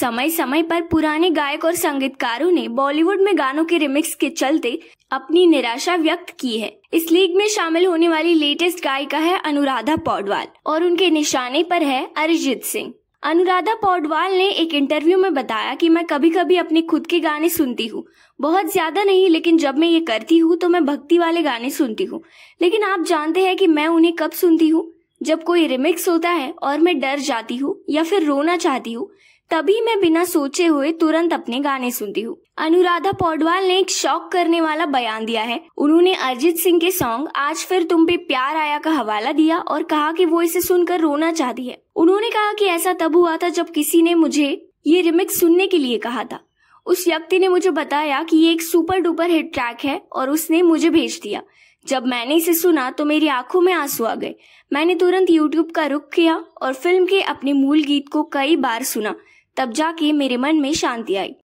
समय समय पर पुराने गायक और संगीतकारों ने बॉलीवुड में गानों के रिमिक्स के चलते अपनी निराशा व्यक्त की है इस लीग में शामिल होने वाली लेटेस्ट गायिका है अनुराधा पौडवाल और उनके निशाने पर है अरिजीत सिंह अनुराधा पौडवाल ने एक इंटरव्यू में बताया कि मैं कभी कभी अपने खुद के गाने सुनती हूँ बहुत ज्यादा नहीं लेकिन जब मैं ये करती हूँ तो मैं भक्ति वाले गाने सुनती हूँ लेकिन आप जानते हैं कि मैं उन्हें कब सुनती हूँ जब कोई रिमिक्स होता है और मैं डर जाती हूँ या फिर रोना चाहती हूँ तभी मैं बिना सोचे हुए तुरंत अपने गाने सुनती हूँ अनुराधा पौडवाल ने एक शॉक करने वाला बयान दिया है उन्होंने अरिजीत सिंह के सॉन्ग आज फिर तुम पे प्यार आया का हवाला दिया और कहा कि वो इसे सुनकर रोना चाहती है उन्होंने कहा कि ऐसा तब हुआ था जब किसी ने मुझे ये रिमिक्स सुनने के लिए कहा था उस व्यक्ति ने मुझे बताया कि ये एक सुपर डुपर हिट ट्रैक है और उसने मुझे भेज दिया जब मैंने इसे सुना तो मेरी आंखों में आंसू आ गए मैंने तुरंत यूट्यूब का रुख किया और फिल्म के अपने मूल गीत को कई बार सुना तब जाके मेरे मन में शांति आई